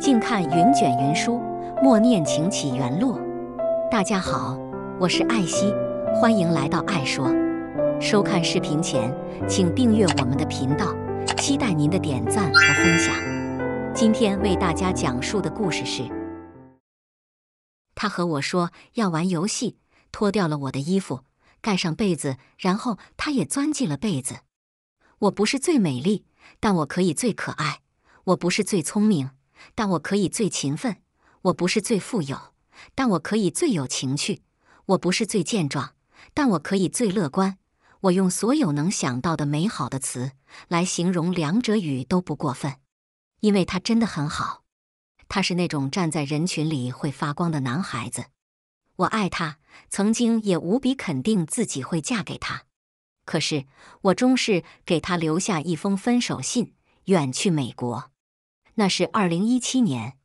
静看云卷云舒，默念情起缘落。大家好，我是艾希，欢迎来到爱说。收看视频前，请订阅我们的频道，期待您的点赞和分享。今天为大家讲述的故事是：他和我说要玩游戏，脱掉了我的衣服，盖上被子，然后他也钻进了被子。我不是最美丽，但我可以最可爱。我不是最聪明。但我可以最勤奋，我不是最富有；但我可以最有情趣，我不是最健壮；但我可以最乐观。我用所有能想到的美好的词来形容梁哲宇都不过分，因为他真的很好。他是那种站在人群里会发光的男孩子。我爱他，曾经也无比肯定自己会嫁给他。可是我终是给他留下一封分手信，远去美国。那是二零一七年，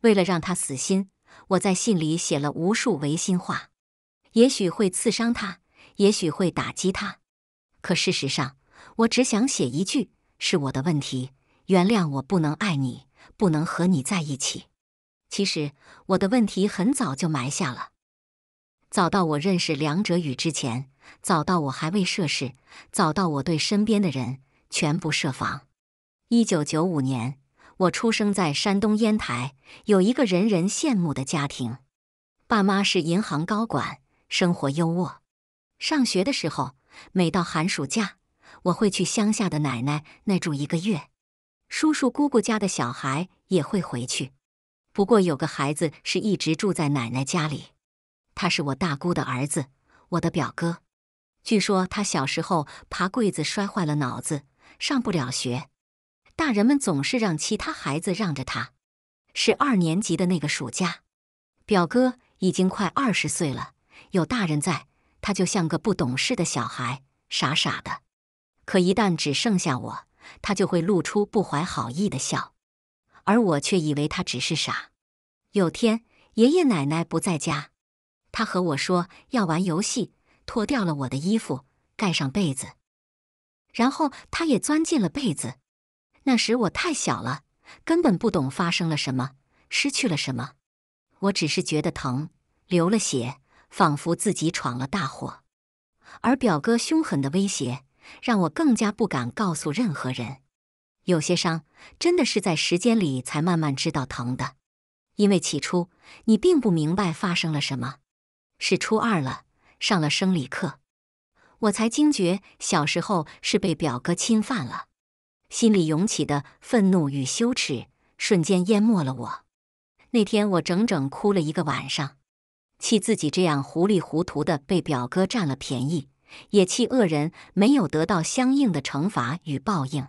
为了让他死心，我在信里写了无数违心话，也许会刺伤他，也许会打击他，可事实上，我只想写一句：是我的问题，原谅我不能爱你，不能和你在一起。其实，我的问题很早就埋下了，早到我认识梁哲宇之前，早到我还未涉世，早到我对身边的人全部设防。一九九五年。我出生在山东烟台，有一个人人羡慕的家庭，爸妈是银行高管，生活优渥。上学的时候，每到寒暑假，我会去乡下的奶奶那住一个月。叔叔姑姑家的小孩也会回去，不过有个孩子是一直住在奶奶家里，他是我大姑的儿子，我的表哥。据说他小时候爬柜子摔坏了脑子，上不了学。大人们总是让其他孩子让着他。是二年级的那个暑假，表哥已经快二十岁了。有大人在，他就像个不懂事的小孩，傻傻的。可一旦只剩下我，他就会露出不怀好意的笑。而我却以为他只是傻。有天爷爷奶奶不在家，他和我说要玩游戏，脱掉了我的衣服，盖上被子，然后他也钻进了被子。那时我太小了，根本不懂发生了什么，失去了什么。我只是觉得疼，流了血，仿佛自己闯了大祸。而表哥凶狠的威胁，让我更加不敢告诉任何人。有些伤真的是在时间里才慢慢知道疼的，因为起初你并不明白发生了什么。是初二了，上了生理课，我才惊觉小时候是被表哥侵犯了。心里涌起的愤怒与羞耻，瞬间淹没了我。那天，我整整哭了一个晚上，气自己这样糊里糊涂的被表哥占了便宜，也气恶人没有得到相应的惩罚与报应。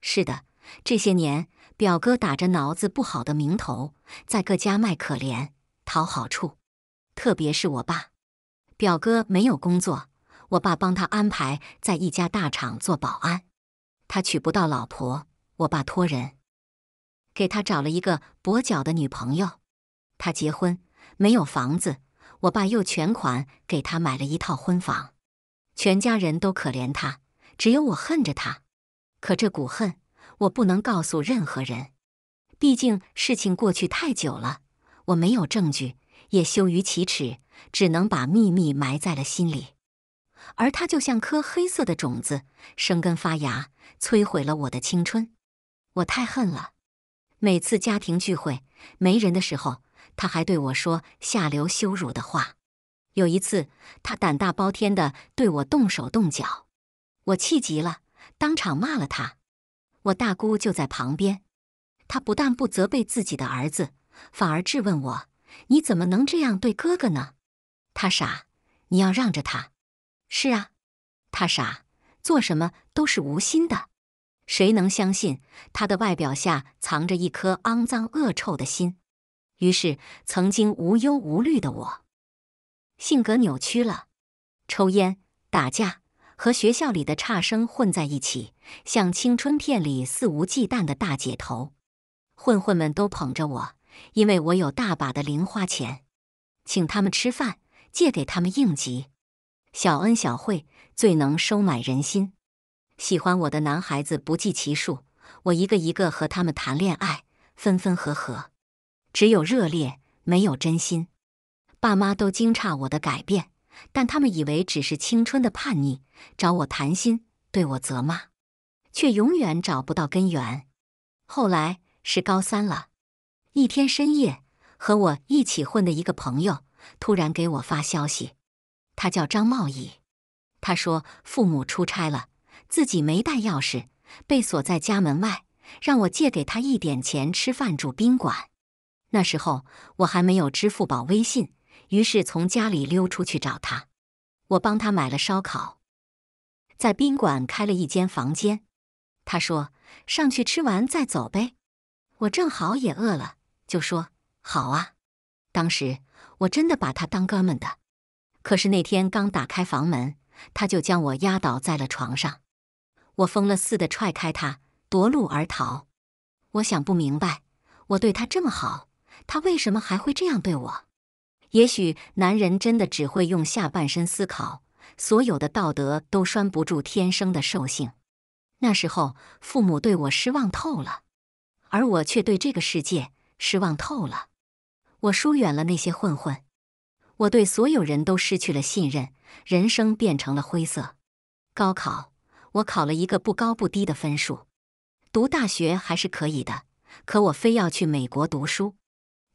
是的，这些年，表哥打着脑子不好的名头，在各家卖可怜讨好处。特别是我爸，表哥没有工作，我爸帮他安排在一家大厂做保安。他娶不到老婆，我爸托人给他找了一个跛脚的女朋友。他结婚没有房子，我爸又全款给他买了一套婚房。全家人都可怜他，只有我恨着他。可这股恨，我不能告诉任何人，毕竟事情过去太久了，我没有证据，也羞于启齿，只能把秘密埋在了心里。而他就像颗黑色的种子，生根发芽，摧毁了我的青春。我太恨了。每次家庭聚会没人的时候，他还对我说下流羞辱的话。有一次，他胆大包天的对我动手动脚，我气急了，当场骂了他。我大姑就在旁边，他不但不责备自己的儿子，反而质问我：“你怎么能这样对哥哥呢？”他傻，你要让着他。是啊，他傻，做什么都是无心的。谁能相信他的外表下藏着一颗肮脏恶臭的心？于是，曾经无忧无虑的我，性格扭曲了，抽烟、打架，和学校里的差生混在一起，像青春片里肆无忌惮的大姐头。混混们都捧着我，因为我有大把的零花钱，请他们吃饭，借给他们应急。小恩小惠最能收买人心，喜欢我的男孩子不计其数，我一个一个和他们谈恋爱，分分合合，只有热烈没有真心。爸妈都惊诧我的改变，但他们以为只是青春的叛逆，找我谈心，对我责骂，却永远找不到根源。后来是高三了，一天深夜，和我一起混的一个朋友突然给我发消息。他叫张茂乙，他说父母出差了，自己没带钥匙，被锁在家门外，让我借给他一点钱吃饭住宾馆。那时候我还没有支付宝、微信，于是从家里溜出去找他。我帮他买了烧烤，在宾馆开了一间房间。他说上去吃完再走呗，我正好也饿了，就说好啊。当时我真的把他当哥们的。可是那天刚打开房门，他就将我压倒在了床上。我疯了似的踹开他，夺路而逃。我想不明白，我对他这么好，他为什么还会这样对我？也许男人真的只会用下半身思考，所有的道德都拴不住天生的兽性。那时候，父母对我失望透了，而我却对这个世界失望透了。我疏远了那些混混。我对所有人都失去了信任，人生变成了灰色。高考，我考了一个不高不低的分数，读大学还是可以的。可我非要去美国读书，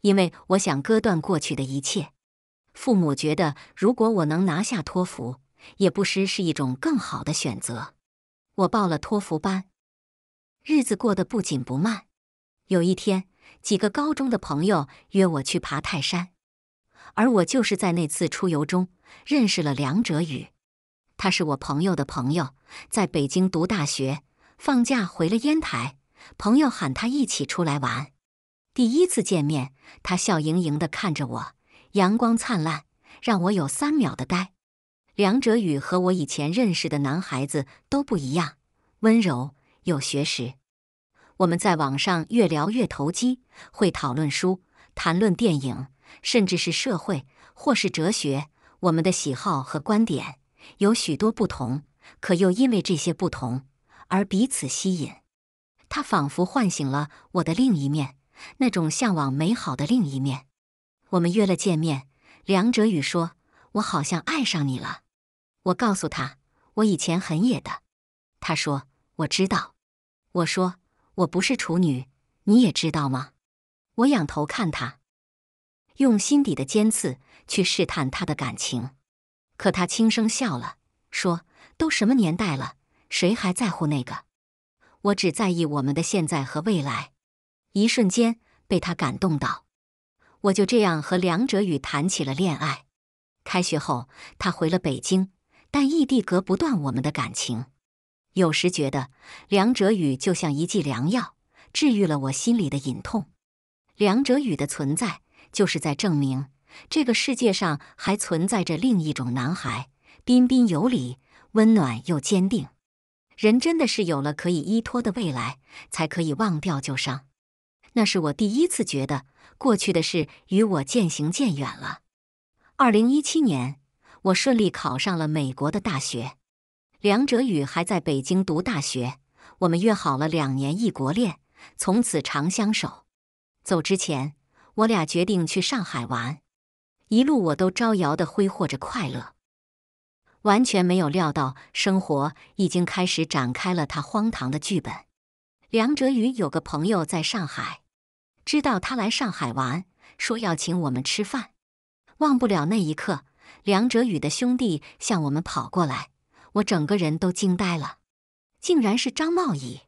因为我想割断过去的一切。父母觉得，如果我能拿下托福，也不失是一种更好的选择。我报了托福班，日子过得不紧不慢。有一天，几个高中的朋友约我去爬泰山。而我就是在那次出游中认识了梁哲宇，他是我朋友的朋友，在北京读大学，放假回了烟台，朋友喊他一起出来玩。第一次见面，他笑盈盈地看着我，阳光灿烂，让我有三秒的呆。梁哲宇和我以前认识的男孩子都不一样，温柔，有学识。我们在网上越聊越投机，会讨论书，谈论电影。甚至是社会，或是哲学，我们的喜好和观点有许多不同，可又因为这些不同而彼此吸引。他仿佛唤醒了我的另一面，那种向往美好的另一面。我们约了见面，梁哲宇说：“我好像爱上你了。”我告诉他：“我以前很野的。”他说：“我知道。”我说：“我不是处女，你也知道吗？”我仰头看他。用心底的尖刺去试探他的感情，可他轻声笑了，说：“都什么年代了，谁还在乎那个？我只在意我们的现在和未来。”一瞬间被他感动到，我就这样和梁哲宇谈起了恋爱。开学后，他回了北京，但异地隔不断我们的感情。有时觉得梁哲宇就像一剂良药，治愈了我心里的隐痛。梁哲宇的存在。就是在证明，这个世界上还存在着另一种男孩，彬彬有礼、温暖又坚定。人真的是有了可以依托的未来，才可以忘掉旧伤。那是我第一次觉得，过去的事与我渐行渐远了。二零一七年，我顺利考上了美国的大学，梁哲宇还在北京读大学。我们约好了两年异国恋，从此长相守。走之前。我俩决定去上海玩，一路我都招摇的挥霍着快乐，完全没有料到生活已经开始展开了他荒唐的剧本。梁哲宇有个朋友在上海，知道他来上海玩，说要请我们吃饭。忘不了那一刻，梁哲宇的兄弟向我们跑过来，我整个人都惊呆了，竟然是张茂乙。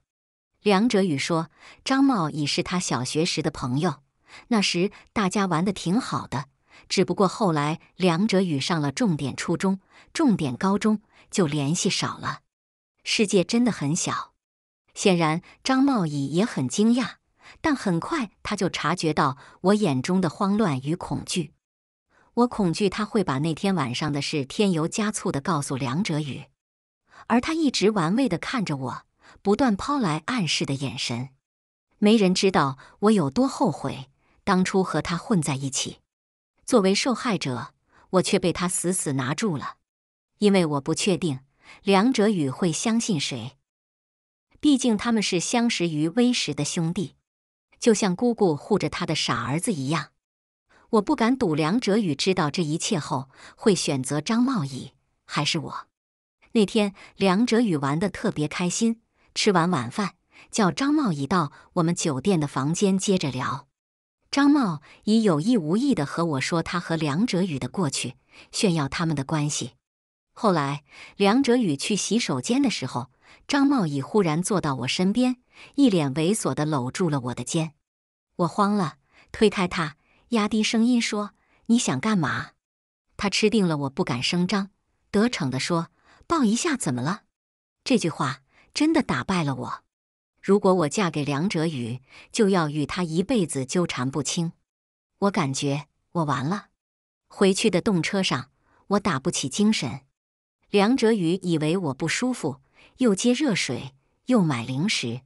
梁哲宇说，张茂乙是他小学时的朋友。那时大家玩的挺好的，只不过后来梁哲宇上了重点初中、重点高中，就联系少了。世界真的很小。显然张茂乙也很惊讶，但很快他就察觉到我眼中的慌乱与恐惧。我恐惧他会把那天晚上的事添油加醋的告诉梁哲宇，而他一直玩味的看着我，不断抛来暗示的眼神。没人知道我有多后悔。当初和他混在一起，作为受害者，我却被他死死拿住了。因为我不确定梁哲宇会相信谁，毕竟他们是相识于微时的兄弟，就像姑姑护着他的傻儿子一样。我不敢赌梁哲宇知道这一切后会选择张茂乙还是我。那天梁哲宇玩的特别开心，吃完晚饭叫张茂乙到我们酒店的房间接着聊。张茂已有意无意的和我说他和梁哲宇的过去，炫耀他们的关系。后来梁哲宇去洗手间的时候，张茂已忽然坐到我身边，一脸猥琐的搂住了我的肩。我慌了，推开他，压低声音说：“你想干嘛？”他吃定了我不敢声张，得逞的说：“抱一下怎么了？”这句话真的打败了我。如果我嫁给梁哲宇，就要与他一辈子纠缠不清。我感觉我完了。回去的动车上，我打不起精神。梁哲宇以为我不舒服，又接热水，又买零食，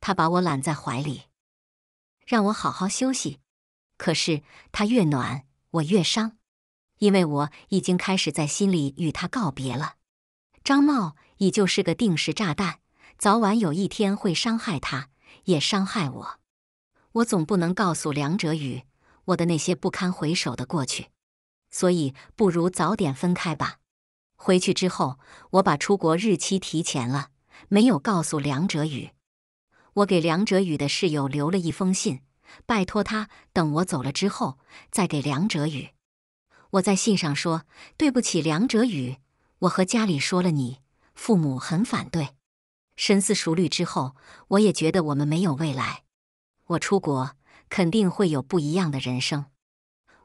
他把我揽在怀里，让我好好休息。可是他越暖，我越伤，因为我已经开始在心里与他告别了。张茂已就是个定时炸弹。早晚有一天会伤害他，也伤害我。我总不能告诉梁哲宇我的那些不堪回首的过去，所以不如早点分开吧。回去之后，我把出国日期提前了，没有告诉梁哲宇。我给梁哲宇的室友留了一封信，拜托他等我走了之后再给梁哲宇。我在信上说：“对不起，梁哲宇，我和家里说了，你父母很反对。”深思熟虑之后，我也觉得我们没有未来。我出国肯定会有不一样的人生，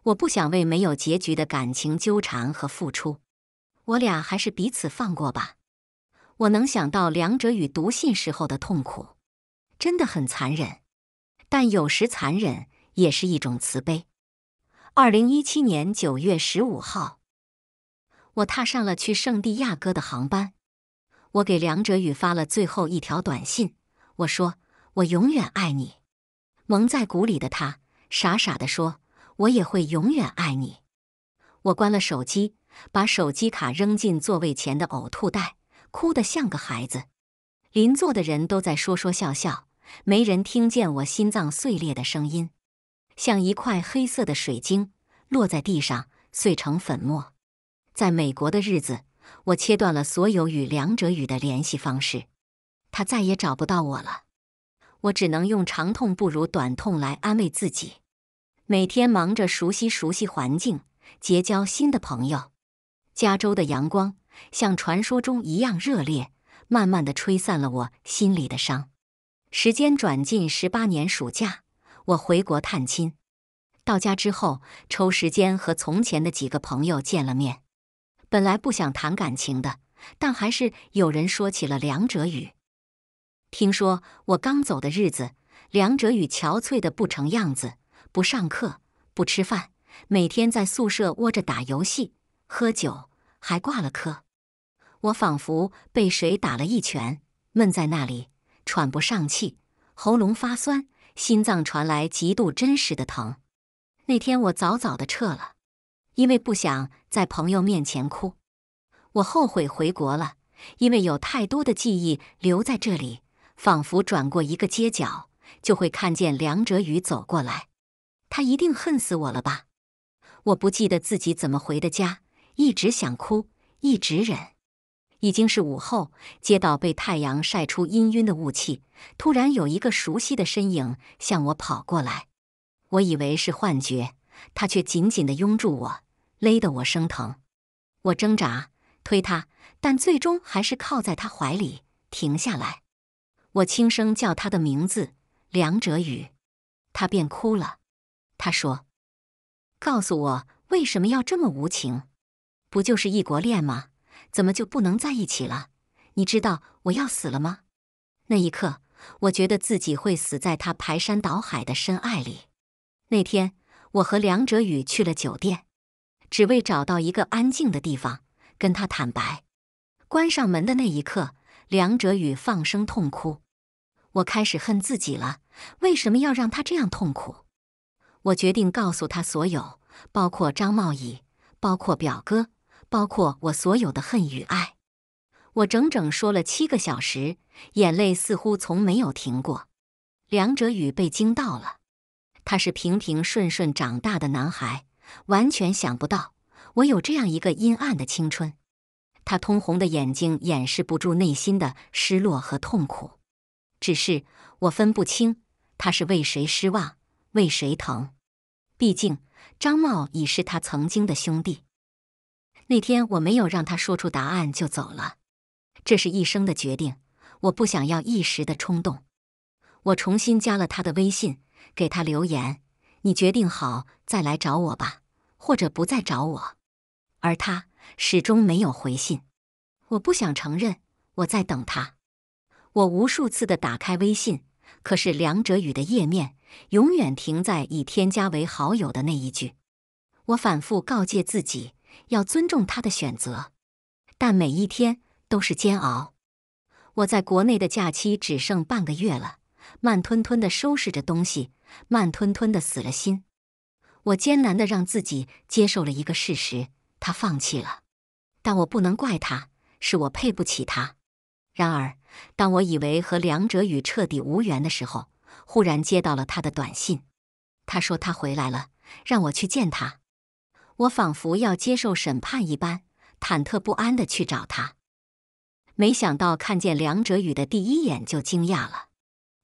我不想为没有结局的感情纠缠和付出。我俩还是彼此放过吧。我能想到两者与读信时候的痛苦，真的很残忍。但有时残忍也是一种慈悲。二零一七年九月十五号，我踏上了去圣地亚哥的航班。我给梁哲宇发了最后一条短信，我说：“我永远爱你。”蒙在鼓里的他，傻傻的说：“我也会永远爱你。”我关了手机，把手机卡扔进座位前的呕吐袋，哭得像个孩子。邻座的人都在说说笑笑，没人听见我心脏碎裂的声音，像一块黑色的水晶落在地上，碎成粉末。在美国的日子。我切断了所有与梁哲宇的联系方式，他再也找不到我了。我只能用长痛不如短痛来安慰自己，每天忙着熟悉熟悉环境，结交新的朋友。加州的阳光像传说中一样热烈，慢慢的吹散了我心里的伤。时间转进十八年暑假，我回国探亲，到家之后抽时间和从前的几个朋友见了面。本来不想谈感情的，但还是有人说起了梁哲宇。听说我刚走的日子，梁哲宇憔悴的不成样子，不上课，不吃饭，每天在宿舍窝着打游戏、喝酒，还挂了科。我仿佛被谁打了一拳，闷在那里，喘不上气，喉咙发酸，心脏传来极度真实的疼。那天我早早的撤了。因为不想在朋友面前哭，我后悔回国了。因为有太多的记忆留在这里，仿佛转过一个街角就会看见梁哲宇走过来。他一定恨死我了吧？我不记得自己怎么回的家，一直想哭，一直忍。已经是午后，街道被太阳晒出氤氲的雾气，突然有一个熟悉的身影向我跑过来。我以为是幻觉，他却紧紧地拥住我。勒得我生疼，我挣扎推他，但最终还是靠在他怀里停下来。我轻声叫他的名字，梁哲宇，他便哭了。他说：“告诉我为什么要这么无情？不就是异国恋吗？怎么就不能在一起了？你知道我要死了吗？”那一刻，我觉得自己会死在他排山倒海的深爱里。那天，我和梁哲宇去了酒店。只为找到一个安静的地方，跟他坦白。关上门的那一刻，梁哲宇放声痛哭。我开始恨自己了，为什么要让他这样痛苦？我决定告诉他所有，包括张茂乙，包括表哥，包括我所有的恨与爱。我整整说了七个小时，眼泪似乎从没有停过。梁哲宇被惊到了，他是平平顺顺长大的男孩。完全想不到，我有这样一个阴暗的青春。他通红的眼睛掩饰不住内心的失落和痛苦。只是我分不清他是为谁失望，为谁疼。毕竟张茂已是他曾经的兄弟。那天我没有让他说出答案就走了，这是一生的决定。我不想要一时的冲动。我重新加了他的微信，给他留言。你决定好再来找我吧，或者不再找我。而他始终没有回信。我不想承认我在等他。我无数次的打开微信，可是梁哲宇的页面永远停在已添加为好友的那一句。我反复告诫自己要尊重他的选择，但每一天都是煎熬。我在国内的假期只剩半个月了，慢吞吞的收拾着东西。慢吞吞的死了心，我艰难的让自己接受了一个事实：他放弃了。但我不能怪他，是我配不起他。然而，当我以为和梁哲宇彻底无缘的时候，忽然接到了他的短信。他说他回来了，让我去见他。我仿佛要接受审判一般，忐忑不安的去找他。没想到看见梁哲宇的第一眼就惊讶了，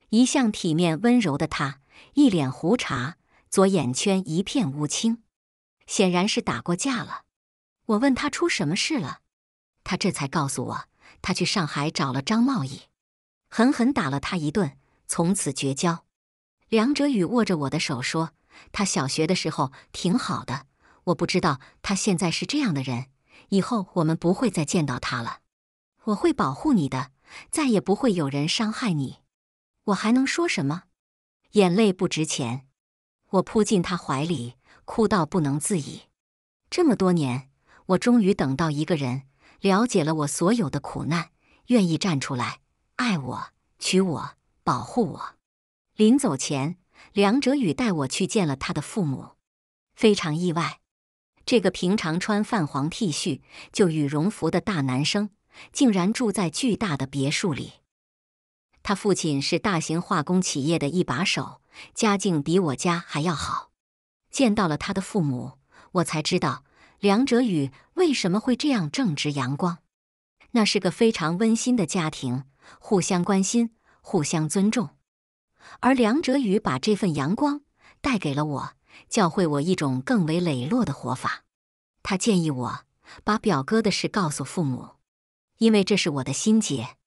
一向体面温柔的他。一脸胡茬，左眼圈一片乌青，显然是打过架了。我问他出什么事了，他这才告诉我，他去上海找了张茂易，狠狠打了他一顿，从此绝交。梁哲宇握着我的手说：“他小学的时候挺好的，我不知道他现在是这样的人。以后我们不会再见到他了。我会保护你的，再也不会有人伤害你。我还能说什么？”眼泪不值钱，我扑进他怀里，哭到不能自已。这么多年，我终于等到一个人，了解了我所有的苦难，愿意站出来爱我、娶我、保护我。临走前，梁哲宇带我去见了他的父母，非常意外，这个平常穿泛黄 T 恤、就羽绒服的大男生，竟然住在巨大的别墅里。他父亲是大型化工企业的一把手，家境比我家还要好。见到了他的父母，我才知道梁哲宇为什么会这样正直阳光。那是个非常温馨的家庭，互相关心，互相尊重。而梁哲宇把这份阳光带给了我，教会我一种更为磊落的活法。他建议我把表哥的事告诉父母，因为这是我的心结。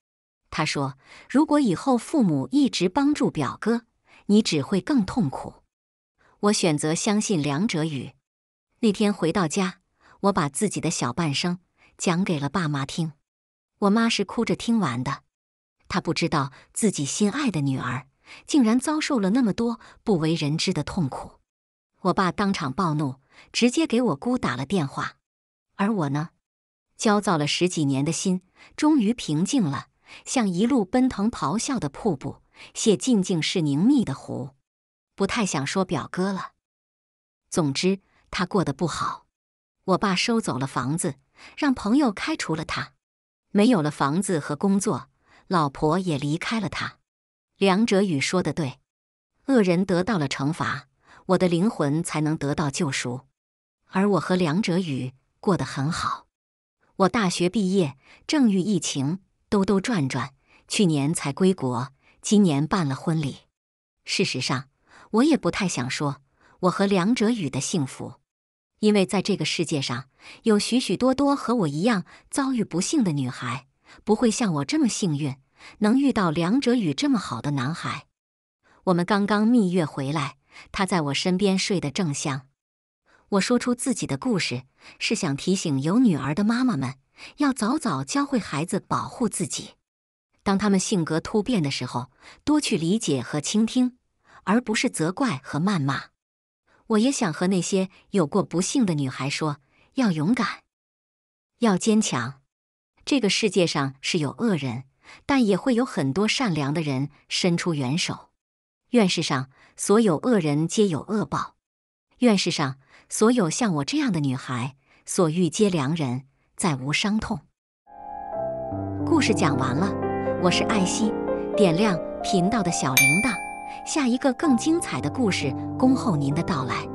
他说：“如果以后父母一直帮助表哥，你只会更痛苦。”我选择相信梁哲宇。那天回到家，我把自己的小半生讲给了爸妈听。我妈是哭着听完的，她不知道自己心爱的女儿竟然遭受了那么多不为人知的痛苦。我爸当场暴怒，直接给我姑打了电话。而我呢，焦躁了十几年的心终于平静了。像一路奔腾咆哮的瀑布，谢静静是凝密的湖。不太想说表哥了。总之，他过得不好。我爸收走了房子，让朋友开除了他。没有了房子和工作，老婆也离开了他。梁哲宇说的对，恶人得到了惩罚，我的灵魂才能得到救赎。而我和梁哲宇过得很好。我大学毕业，正遇疫情。兜兜转转，去年才归国，今年办了婚礼。事实上，我也不太想说我和梁哲宇的幸福，因为在这个世界上，有许许多多和我一样遭遇不幸的女孩，不会像我这么幸运，能遇到梁哲宇这么好的男孩。我们刚刚蜜月回来，他在我身边睡得正香。我说出自己的故事，是想提醒有女儿的妈妈们。要早早教会孩子保护自己。当他们性格突变的时候，多去理解和倾听，而不是责怪和谩骂。我也想和那些有过不幸的女孩说：要勇敢，要坚强。这个世界上是有恶人，但也会有很多善良的人伸出援手。愿世上所有恶人皆有恶报。愿世上所有像我这样的女孩所遇皆良人。再无伤痛。故事讲完了，我是艾希，点亮频道的小铃铛，下一个更精彩的故事恭候您的到来。